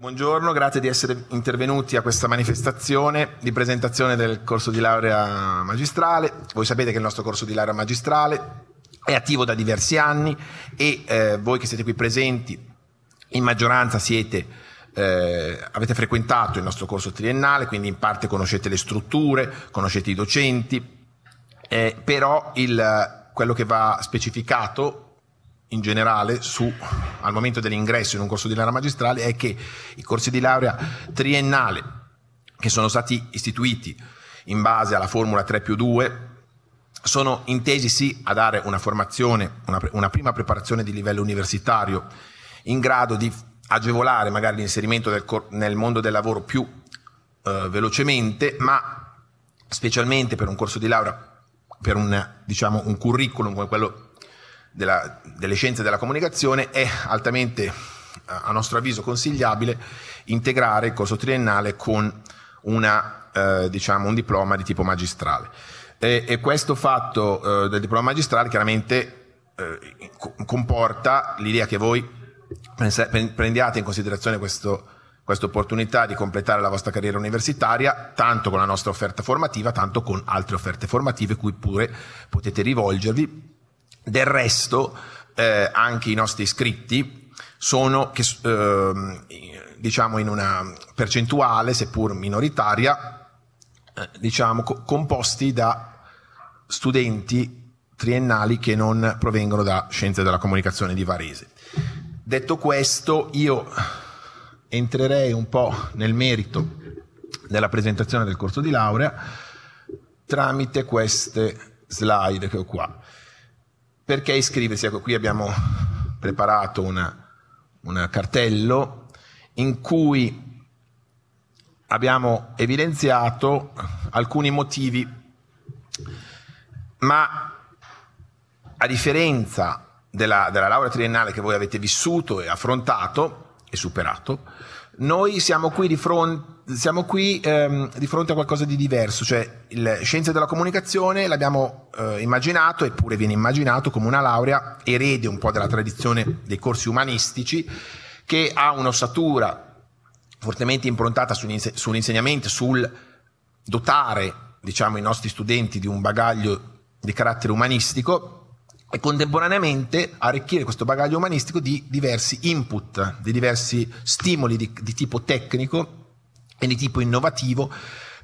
Buongiorno, grazie di essere intervenuti a questa manifestazione di presentazione del corso di laurea magistrale. Voi sapete che il nostro corso di laurea magistrale è attivo da diversi anni e eh, voi che siete qui presenti in maggioranza siete, eh, avete frequentato il nostro corso triennale, quindi in parte conoscete le strutture, conoscete i docenti, eh, però il, quello che va specificato in generale su, al momento dell'ingresso in un corso di laurea magistrale è che i corsi di laurea triennale che sono stati istituiti in base alla formula 3 più 2 sono intesi sì a dare una formazione, una, una prima preparazione di livello universitario in grado di agevolare magari l'inserimento del cor- nel mondo del lavoro più eh, velocemente, ma specialmente per un corso di laurea, per un, diciamo, un curriculum come quello della, delle scienze della comunicazione, è altamente, a nostro avviso, consigliabile integrare il corso triennale con una, eh, diciamo, un diploma di tipo magistrale. E, e questo fatto eh, del diploma magistrale chiaramente eh, comporta l'idea che voi prendiate in considerazione questo questa opportunità di completare la vostra carriera universitaria, tanto con la nostra offerta formativa, tanto con altre offerte formative cui pure potete rivolgervi del resto, eh, anche i nostri iscritti sono, che, eh, diciamo, in una percentuale, seppur minoritaria, eh, diciamo, co- composti da studenti triennali che non provengono da Scienze della Comunicazione di Varese. Detto questo, io entrerei un po' nel merito della presentazione del corso di laurea tramite queste slide che ho qua perché iscriversi? Ecco, qui abbiamo preparato un cartello in cui abbiamo evidenziato alcuni motivi, ma a differenza della, della laurea triennale che voi avete vissuto e affrontato e superato, noi siamo qui di fronte siamo qui ehm, di fronte a qualcosa di diverso, cioè le scienze della comunicazione l'abbiamo eh, immaginato, eppure viene immaginato come una laurea erede un po' della tradizione dei corsi umanistici, che ha un'ossatura fortemente improntata sull'insegnamento, sul dotare diciamo, i nostri studenti di un bagaglio di carattere umanistico, e contemporaneamente arricchire questo bagaglio umanistico di diversi input, di diversi stimoli di, di tipo tecnico e di tipo innovativo,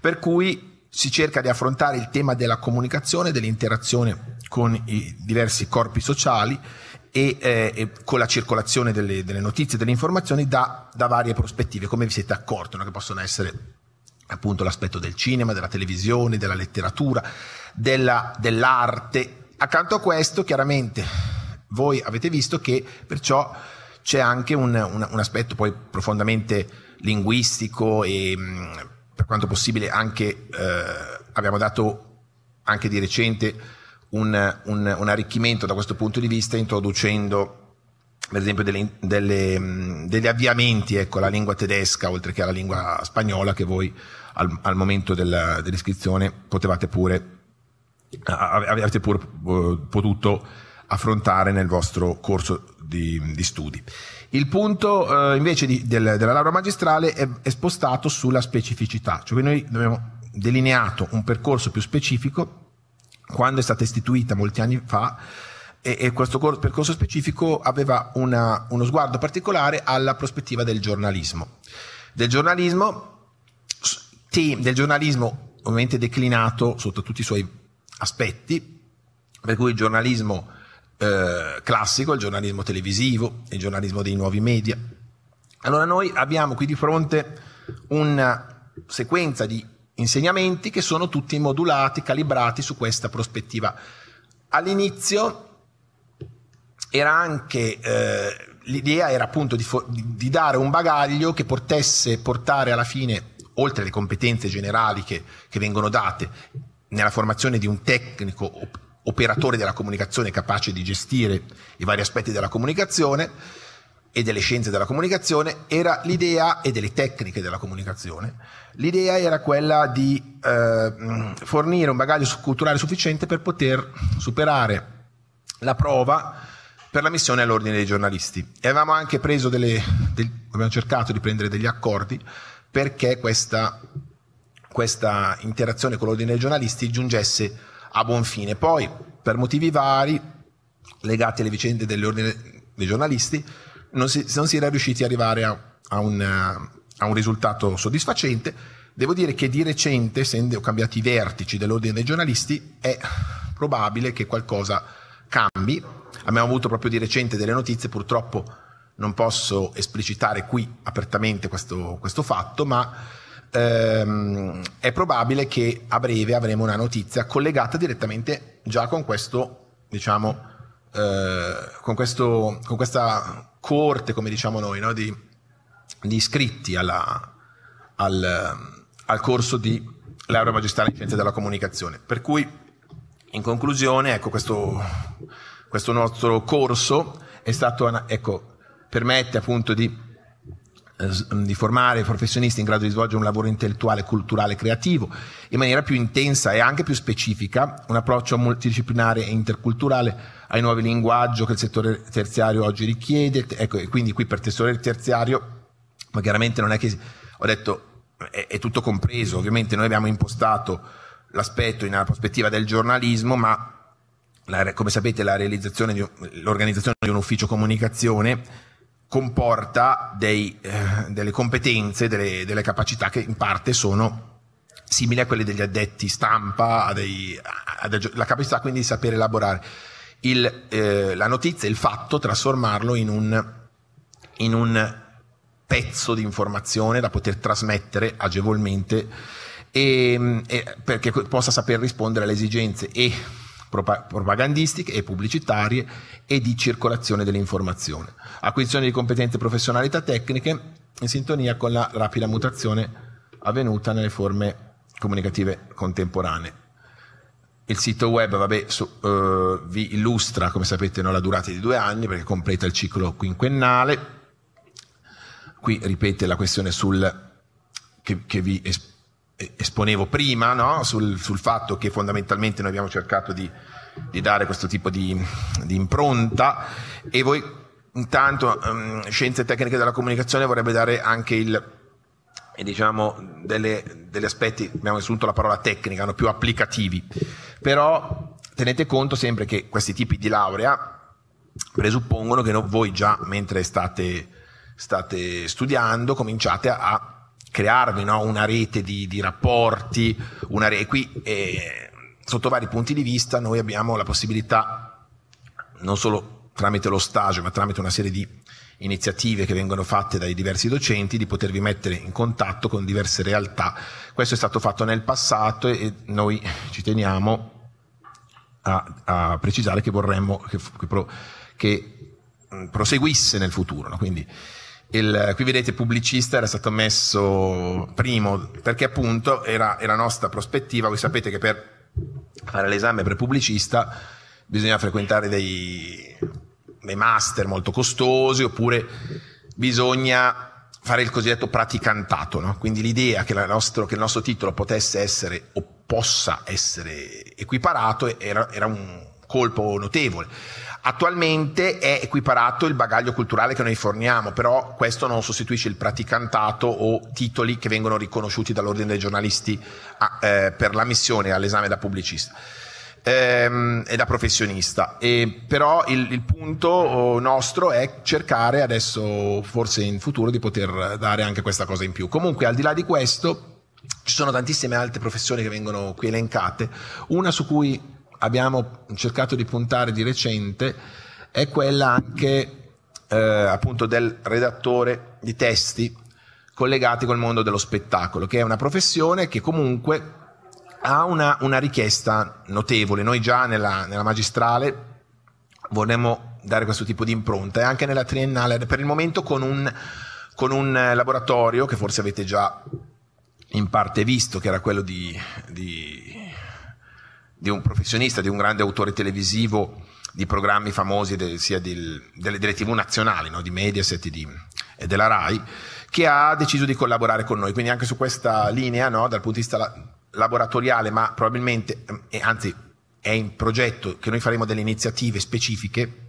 per cui si cerca di affrontare il tema della comunicazione, dell'interazione con i diversi corpi sociali e, eh, e con la circolazione delle, delle notizie delle informazioni da, da, varie prospettive, come vi siete accorti, no? che possono essere appunto l'aspetto del cinema, della televisione, della letteratura, della, dell'arte accanto a questo, chiaramente, voi avete visto che perciò c'è anche un, un, un aspetto poi profondamente linguistico e mm, per quanto possibile anche eh, abbiamo dato anche di recente un, un, arricchimento da questo punto di vista introducendo per esempio delle, delle, mm, degli avviamenti ecco, la lingua tedesca oltre che alla lingua spagnola che voi al, al momento della, dell'iscrizione potevate pure avete pure eh, potuto affrontare nel vostro corso di, di studi. Il punto eh, invece di, del, della laurea magistrale è, è, spostato sulla specificità, cioè noi abbiamo delineato un percorso più specifico quando è stata istituita molti anni fa e, e questo cor- percorso specifico aveva una, uno sguardo particolare alla prospettiva del giornalismo. Del giornalismo, te- del giornalismo ovviamente declinato sotto tutti i suoi aspetti, per cui il giornalismo eh, classico, il giornalismo televisivo, il giornalismo dei nuovi media. Allora noi abbiamo qui di fronte una sequenza di insegnamenti che sono tutti modulati, calibrati su questa prospettiva. All'inizio era anche eh, l'idea era appunto di, di, dare un bagaglio che potesse portare alla fine, oltre alle competenze generali che, che vengono date, nella formazione di un tecnico operatore della comunicazione capace di gestire i vari aspetti della comunicazione e delle scienze della comunicazione era l'idea e delle tecniche della comunicazione. L'idea era quella di eh, fornire un bagaglio culturale sufficiente per poter superare la prova per la missione all'ordine dei giornalisti. E avevamo anche preso delle, del, abbiamo cercato di prendere degli accordi perché questa questa interazione con l'ordine dei giornalisti giungesse a buon fine. Poi, per motivi vari, legati alle vicende dell'ordine dei giornalisti, non si, non si era riusciti ad arrivare a, a, un, a un risultato soddisfacente. Devo dire che di recente, essendo cambiati i vertici dell'ordine dei giornalisti, è probabile che qualcosa cambi. Abbiamo avuto proprio di recente delle notizie, purtroppo non posso esplicitare qui apertamente questo, questo fatto, ma ehm, è probabile che a breve avremo una notizia collegata direttamente già con questo, diciamo, eh, con, questo, con questa coorte, come diciamo noi, no? di, di, iscritti alla, al, al corso di laurea magistrale in scienze della comunicazione. Per cui, in conclusione, ecco, questo, questo nostro corso è stato, ecco, permette appunto di Mm, di formare professionisti in grado di svolgere un lavoro intellettuale, culturale e creativo in maniera più intensa e anche più specifica, un approccio multidisciplinare e interculturale ai nuovi linguaggi che il settore terziario oggi richiede, ecco, e quindi qui per settore terziario, ma chiaramente non è che, ho detto, è, è tutto compreso, ovviamente noi abbiamo impostato l'aspetto in una prospettiva del giornalismo, ma la, come sapete la realizzazione di, l'organizzazione di un ufficio comunicazione comporta dei, eh, delle competenze, delle, delle, capacità che in parte sono simili a quelle degli addetti stampa, dei, a, a, la capacità quindi di saper elaborare il, eh, la notizia, il fatto, trasformarlo in un, in un pezzo di informazione da poter trasmettere agevolmente e, ehm, e perché possa saper rispondere alle esigenze e propagandistiche e pubblicitarie e di circolazione dell'informazione. Acquisizione di competenze e professionalità tecniche in sintonia con la rapida mutazione avvenuta nelle forme comunicative contemporanee. Il sito web vabbè, su, eh, vi illustra, come sapete, no, la durata di due anni perché completa il ciclo quinquennale. Qui ripete la questione sul, che, che vi esprimo eh, esponevo prima no? sul, sul, fatto che fondamentalmente noi abbiamo cercato di, di dare questo tipo di, di, impronta e voi intanto um, scienze tecniche della comunicazione vorrebbe dare anche il eh, diciamo delle, degli aspetti abbiamo assunto la parola tecnica no? più applicativi però tenete conto sempre che questi tipi di laurea presuppongono che no, voi già mentre state, state studiando cominciate a, a crearvi no? una rete di, di rapporti, una rete qui eh, sotto vari punti di vista noi abbiamo la possibilità non solo tramite lo stage ma tramite una serie di iniziative che vengono fatte dai diversi docenti di potervi mettere in contatto con diverse realtà. Questo è stato fatto nel passato e noi ci teniamo a, a precisare che vorremmo che, che, pro, che proseguisse nel futuro. No? Quindi, il, qui vedete pubblicista era stato messo primo perché appunto era, era nostra prospettiva, voi sapete che per fare l'esame per pubblicista bisogna frequentare dei, dei master molto costosi oppure bisogna fare il cosiddetto praticantato, no? quindi l'idea che, nostro, che, il nostro titolo potesse essere o possa essere equiparato era, era un colpo notevole. Attualmente è equiparato il bagaglio culturale che noi forniamo, però questo non sostituisce il praticantato o titoli che vengono riconosciuti dall'Ordine dei giornalisti a, eh, per la missione all'esame da pubblicista ehm, e da professionista. E, però il, il punto oh, nostro è cercare adesso, forse in futuro, di poter dare anche questa cosa in più. Comunque, al di là di questo, ci sono tantissime altre professioni che vengono qui elencate, una su cui abbiamo cercato di puntare di recente è quella anche eh, appunto del redattore di testi collegati col mondo dello spettacolo, che è una professione che comunque ha una, una richiesta notevole. Noi già nella, nella magistrale vorremmo dare questo tipo di impronta e anche nella triennale, per il momento con un, con un eh, laboratorio che forse avete già in parte visto, che era quello di, di di un professionista, di un grande autore televisivo di programmi famosi de, sia di, delle, delle, tv nazionali, no? di Mediaset di, e della RAI, che ha deciso di collaborare con noi. Quindi anche su questa linea, no? dal punto di vista laboratoriale, ma probabilmente, eh, anzi è in progetto che noi faremo delle iniziative specifiche,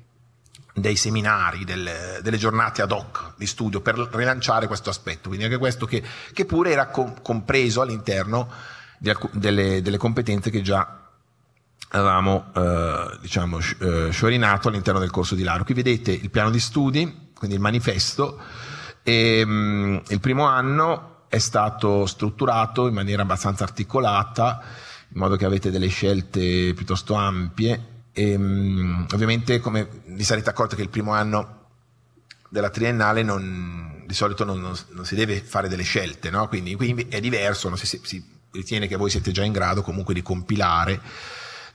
dei seminari, delle, delle giornate ad hoc di studio per rilanciare questo aspetto. Quindi anche questo che, che pure era com- compreso all'interno di alc- delle, delle competenze che già avevamo eh, diciamo, eh, sciorinato all'interno del corso di Laro. Qui vedete il piano di studi, quindi il manifesto, e, mh, mm, il primo anno è stato strutturato in maniera abbastanza articolata, in modo che avete delle scelte piuttosto ampie. E, mh, mm, ovviamente, come vi sarete accorti, che il primo anno della triennale non, di solito non, non, non, si deve fare delle scelte, no? quindi, quindi, è diverso, si, si ritiene che voi siete già in grado comunque di compilare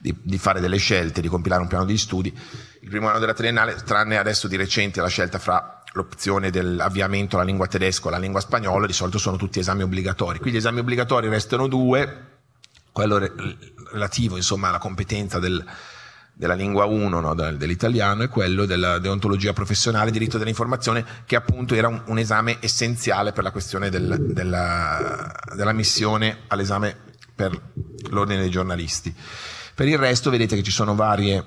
di, di, fare delle scelte, di compilare un piano di studi. Il primo anno della triennale, tranne adesso di recente la scelta fra l'opzione dell'avviamento alla lingua tedesca o alla lingua spagnola, di solito sono tutti esami obbligatori. Qui gli esami obbligatori restano due, quello re, relativo insomma alla competenza del, della lingua 1 no, dell'italiano e quello della deontologia professionale, diritto dell'informazione, che appunto era un, un esame essenziale per la questione del, della, della missione all'esame per l'ordine dei giornalisti. Per il resto vedete che ci sono varie,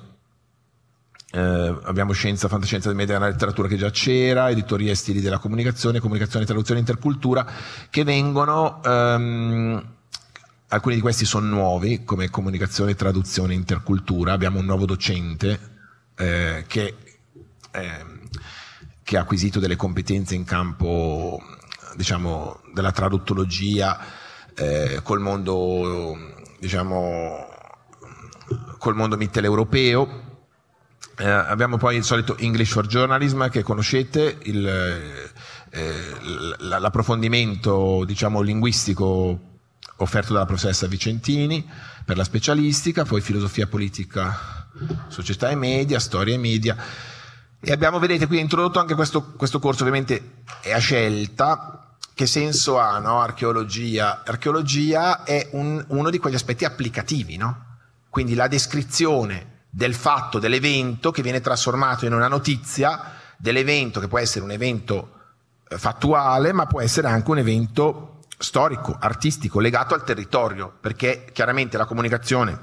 eh, abbiamo scienza, fantascienza, del media e letteratura che già c'era, editoria e stili della comunicazione, comunicazione, traduzione, intercultura, che vengono... Ehm, alcuni di questi sono nuovi, come comunicazione, traduzione, intercultura. Abbiamo un nuovo docente eh, che, eh, che, ha acquisito delle competenze in campo diciamo, della traduttologia eh, col mondo diciamo, col mondo mitteleuropeo. Eh, abbiamo poi il solito English for Journalism che conoscete, il, eh, l'approfondimento diciamo, linguistico offerto dalla professoressa Vicentini per la specialistica, poi filosofia politica, società e media, storia e media. E abbiamo, vedete, qui introdotto anche questo, questo corso, ovviamente è a scelta, che senso ha no? archeologia? Archeologia è un, uno di quegli aspetti applicativi, no? Quindi la descrizione del fatto, dell'evento che viene trasformato in una notizia, dell'evento che può essere un evento eh, fattuale, ma può essere anche un evento storico, artistico, legato al territorio, perché chiaramente la comunicazione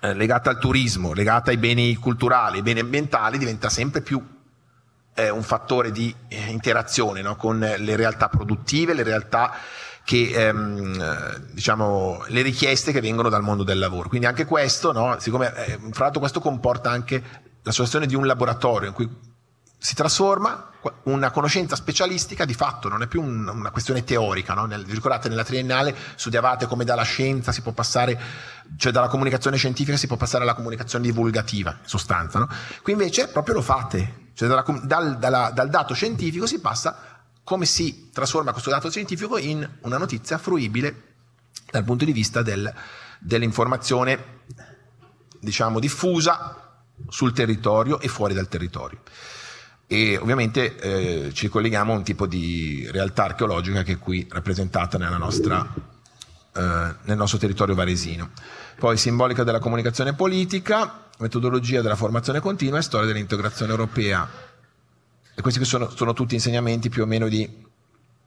eh, legata al turismo, legata ai beni culturali, ai beni ambientali, diventa sempre più eh, un fattore di eh, interazione no? con le realtà produttive, le realtà che, ehm, diciamo, le richieste che vengono dal mondo del lavoro. Quindi anche questo, no, siccome eh, fra l'altro questo comporta anche la situazione di un laboratorio in cui si trasforma una conoscenza specialistica di fatto, non è più un, una questione teorica. No? Nel, ricordate, nella triennale studiavate come dalla scienza si può passare, cioè dalla comunicazione scientifica si può passare alla comunicazione divulgativa, in sostanza. No? Qui invece proprio lo fate, cioè dalla, dal, dalla, dal dato scientifico si passa come si trasforma questo dato scientifico in una notizia fruibile dal punto di vista del, dell'informazione diciamo, diffusa sul territorio e fuori dal territorio. E ovviamente eh, ci colleghiamo a un tipo di realtà archeologica che è qui rappresentata nostra, eh, nel nostro territorio varesino. Poi simbolica della comunicazione politica, metodologia della formazione continua e storia dell'integrazione europea e questi sono, sono tutti insegnamenti più o meno di,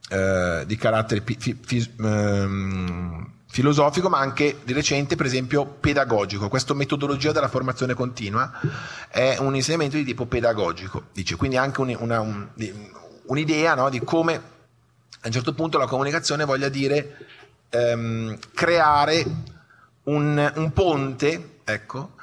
eh, di carattere fi, fi, ehm, filosofico, ma anche di recente, per esempio, pedagogico. Questa metodologia della formazione continua è un insegnamento di tipo pedagogico, dice, quindi anche un, una, un, un'idea no, di come a un certo punto la comunicazione voglia dire ehm, creare un, un ponte, ecco,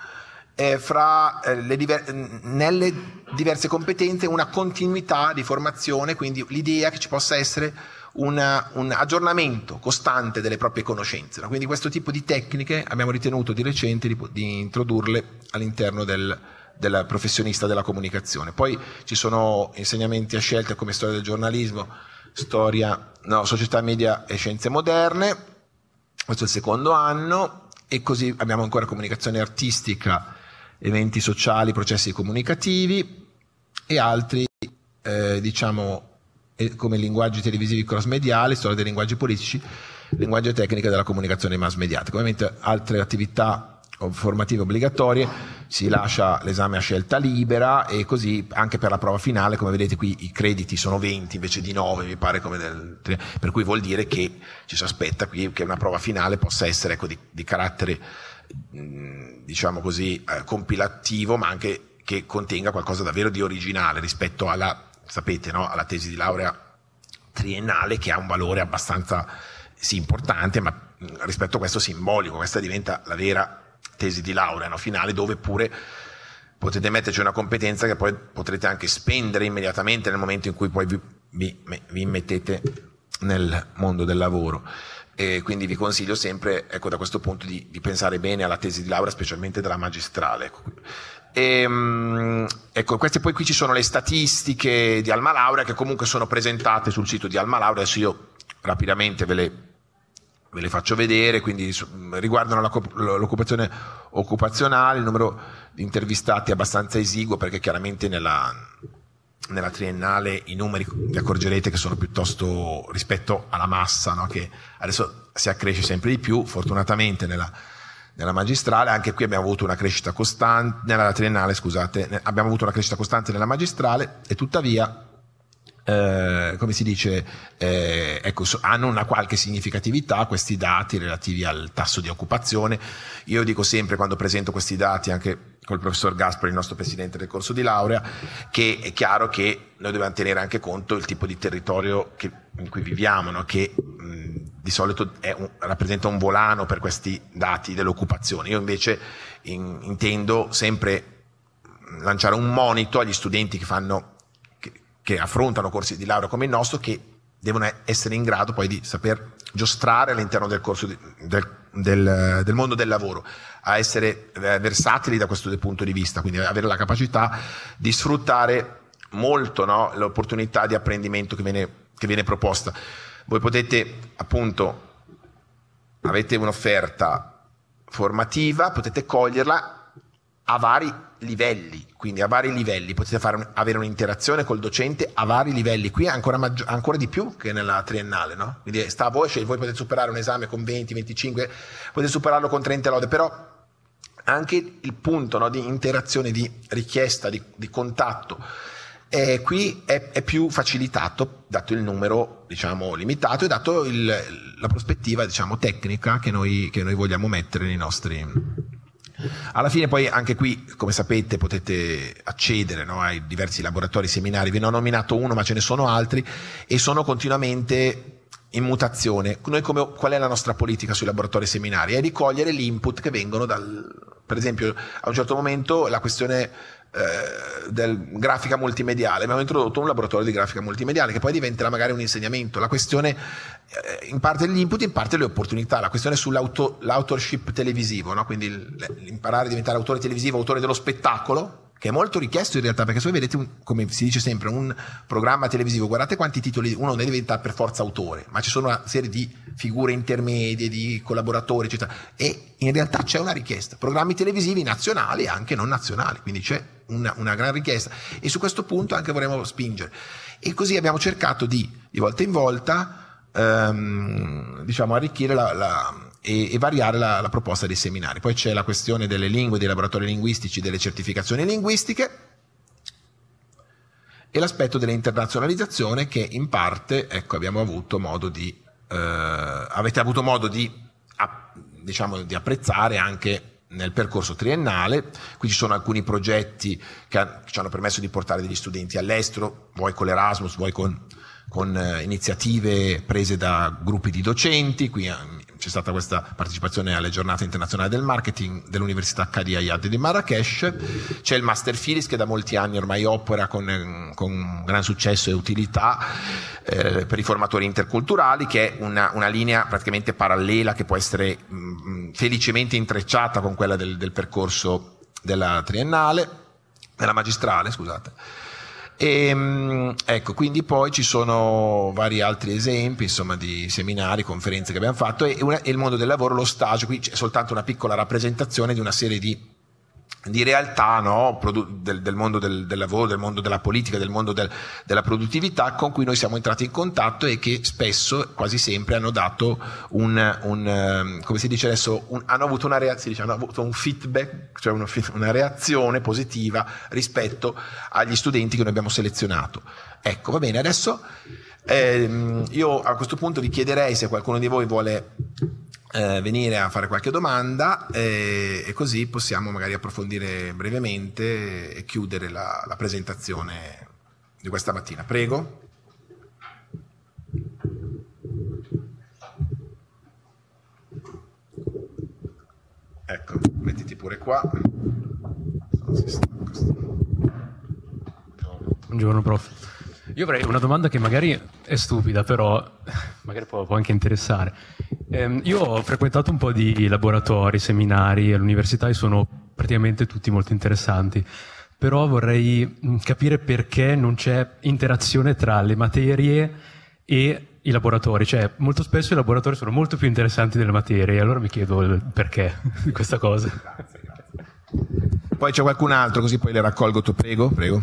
eh, fra, eh, diver- nelle diverse competenze una continuità di formazione, quindi l'idea che ci possa essere una, un aggiornamento costante delle proprie conoscenze. No? Quindi questo tipo di tecniche abbiamo ritenuto di recente di, di introdurle all'interno del, del professionista della comunicazione. Poi ci sono insegnamenti a scelta come storia del giornalismo, storia, no, società, media e scienze moderne, questo è il secondo anno, e così abbiamo ancora comunicazione artistica eventi sociali, processi comunicativi e altri, eh, diciamo, eh, come linguaggi televisivi cross-mediali, storia dei linguaggi politici, linguaggio e tecnica della comunicazione mass mediatica. Ovviamente altre attività formative obbligatorie, si lascia l'esame a scelta libera e così anche per la prova finale, come vedete qui i crediti sono 20 invece di 9, mi pare come del, per cui vuol dire che ci si aspetta qui che una prova finale possa essere ecco, di, di carattere Mm, diciamo così, eh, compilativo, ma anche che contenga qualcosa davvero di originale rispetto alla, sapete, no? alla tesi di laurea triennale che ha un valore abbastanza sì, importante, ma mm, rispetto a questo simbolico, questa diventa la vera tesi di laurea no? finale, dove pure potete metterci una competenza che poi potrete anche spendere immediatamente nel momento in cui poi vi, vi, vi mettete nel mondo del lavoro e quindi vi consiglio sempre ecco, da questo punto di, di, pensare bene alla tesi di laurea, specialmente della magistrale. E, ehm, ecco, queste poi qui ci sono le statistiche di Alma Laurea che comunque sono presentate sul sito di Alma Laurea, adesso io rapidamente ve le, ve le faccio vedere, quindi riguardano l'occupazione occupazionale, il numero di intervistati è abbastanza esiguo perché chiaramente nella, nella triennale i numeri vi accorgerete che sono piuttosto rispetto alla massa no? che adesso si accresce sempre di più fortunatamente nella, nella magistrale anche qui abbiamo avuto una crescita costante nella triennale scusate abbiamo avuto una crescita costante nella magistrale e tuttavia eh, come si dice, eh, ecco, so, hanno una qualche significatività questi dati relativi al tasso di occupazione. Io dico sempre quando presento questi dati anche col professor Gaspari, il nostro presidente del corso di laurea, che è chiaro che noi dobbiamo tenere anche conto del tipo di territorio che, in cui viviamo, no? che mh, di solito un, rappresenta un volano per questi dati dell'occupazione. Io invece in, intendo sempre lanciare un monito agli studenti che fanno che affrontano corsi di laurea come il nostro che devono essere in grado poi di saper giostrare all'interno del, di, del, del, del mondo del lavoro, a essere eh, versatili da questo punto di vista, quindi avere la capacità di sfruttare molto no, l'opportunità di apprendimento che viene, che viene proposta. Voi potete appunto, avete un'offerta formativa, potete coglierla a vari livelli, quindi a vari livelli, potete fare, avere un'interazione col docente a vari livelli, qui ancora, maggi- ancora di più che nella triennale, no? quindi sta a voi, cioè voi potete superare un esame con 20, 25, potete superarlo con 30 lode, però anche il punto no, di interazione, di richiesta, di, di contatto, eh, qui è, è, più facilitato, dato il numero diciamo, limitato e dato il, la prospettiva diciamo, tecnica che noi, che noi vogliamo mettere nei nostri, alla fine poi anche qui, come sapete, potete accedere no, ai diversi laboratori, seminari, ve ne ho nominato uno ma ce ne sono altri e sono continuamente in mutazione. Noi come, qual è la nostra politica sui laboratori e seminari? È di cogliere l'input che vengono dal, per esempio, a un certo momento la questione eh, del grafica multimediale, abbiamo introdotto un laboratorio di grafica multimediale che poi diventerà magari un insegnamento. La questione eh, in parte degli input, in parte le opportunità, la questione sull'autorship televisivo, no? quindi l'imparare a diventare autore televisivo, autore dello spettacolo, che è molto richiesto in realtà, perché se voi vedete, un, come si dice sempre, un programma televisivo, guardate quanti titoli, uno non deve diventare per forza autore, ma ci sono una serie di figure intermedie, di collaboratori, eccetera, e in realtà c'è una richiesta, programmi televisivi nazionali e anche non nazionali, quindi c'è una, una, gran richiesta e su questo punto anche vorremmo spingere. E così abbiamo cercato di, di volta in volta, ehm, diciamo, arricchire la, la e, e variare la, la proposta dei seminari. Poi c'è la questione delle lingue, dei laboratori linguistici, delle certificazioni linguistiche e l'aspetto dell'internazionalizzazione che in parte ecco, abbiamo avuto modo di, eh, avete avuto modo di, a, diciamo, di, apprezzare anche nel percorso triennale. Qui ci sono alcuni progetti che, ha, che ci hanno permesso di portare degli studenti all'estero, vuoi con l'Erasmus, vuoi con, con eh, iniziative prese da gruppi di docenti, qui eh, c'è stata questa partecipazione alle giornate internazionali del marketing dell'Università Cadi Ayad di Marrakesh, c'è il Master Filis che da molti anni ormai opera con, con gran successo e utilità eh, per i formatori interculturali, che è una, una linea praticamente parallela che può essere mh, mm, felicemente intrecciata con quella del, del percorso della triennale, della magistrale, scusate. E, ehm, ecco, quindi poi ci sono vari altri esempi, insomma, di seminari, conferenze che abbiamo fatto e, una, e il mondo del lavoro, lo stage, qui c'è soltanto una piccola rappresentazione di una serie di di realtà no? del, del, mondo del, del, lavoro, del mondo della politica, del mondo del, della produttività con cui noi siamo entrati in contatto e che spesso, quasi sempre, hanno dato un, un ehm, come si dice adesso, un, hanno avuto una reazione, hanno avuto un feedback, cioè una, una reazione positiva rispetto agli studenti che noi abbiamo selezionato. Ecco, va bene, adesso eh, io a questo punto vi chiederei se qualcuno di voi vuole eh, venire a fare qualche domanda e, eh, e, così possiamo magari approfondire brevemente e chiudere la, la presentazione di questa mattina. Prego. Ecco, mettiti pure qua. Buongiorno prof. Io avrei una domanda che magari è stupida, però magari può, può anche interessare. Eh, io ho frequentato un po' di laboratori, seminari all'università e sono praticamente tutti molto interessanti, però vorrei mm, capire perché non c'è interazione tra le materie e i laboratori, cioè molto spesso i laboratori sono molto più interessanti delle materie, allora mi chiedo il perché di questa cosa. Poi c'è qualcun altro, così poi le raccolgo tu, prego, prego.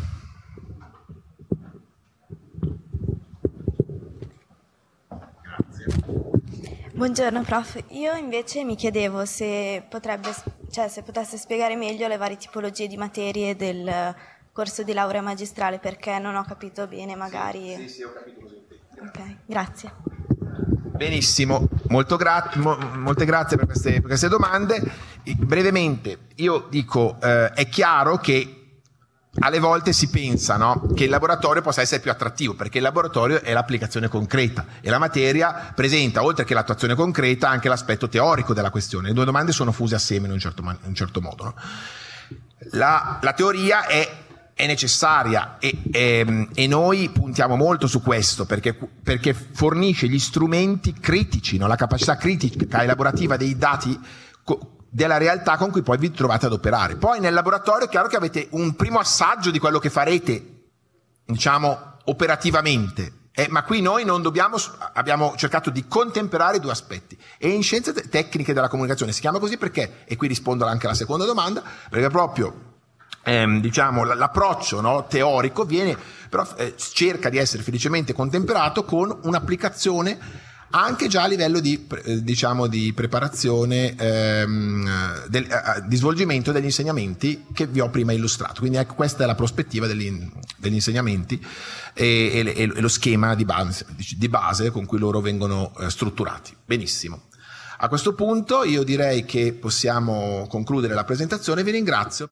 Buongiorno prof, io invece mi chiedevo se, potrebbe, cioè, se potesse spiegare meglio le varie tipologie di materie del corso di laurea magistrale perché non ho capito bene magari... Sì, sì, sì ho capito così. Ok, grazie. Benissimo, gra mo molte grazie per queste, per queste domande. brevemente, io dico, eh, è chiaro che alle volte si pensa no, che il laboratorio possa essere più attrattivo, perché il laboratorio è l'applicazione concreta e la materia presenta, oltre che l'attuazione concreta, anche l'aspetto teorico della questione. Le due domande sono fuse assieme in un certo, man- in un certo modo. No? La, la, teoria è, è necessaria e, e, ehm, e, noi puntiamo molto su questo perché, perché fornisce gli strumenti critici, no? la capacità critica elaborativa dei dati co- della realtà con cui poi vi trovate ad operare. Poi nel laboratorio è chiaro che avete un primo assaggio di quello che farete, diciamo, operativamente. Eh, ma qui noi non dobbiamo, abbiamo cercato di contemperare due aspetti. E in scienze te- tecniche della comunicazione si chiama così perché, e qui rispondo anche alla seconda domanda, perché proprio ehm, diciamo, l- l'approccio no, teorico viene, però eh, cerca di essere felicemente contemperato con un'applicazione anche già a livello di, eh, diciamo, di preparazione, ehm, del, eh, eh, di svolgimento degli insegnamenti che vi ho prima illustrato. Quindi ecco, questa è la prospettiva degli, degli insegnamenti e, e, e, lo schema di base, di base, con cui loro vengono eh, strutturati. Benissimo. A questo punto io direi che possiamo concludere la presentazione, vi ringrazio.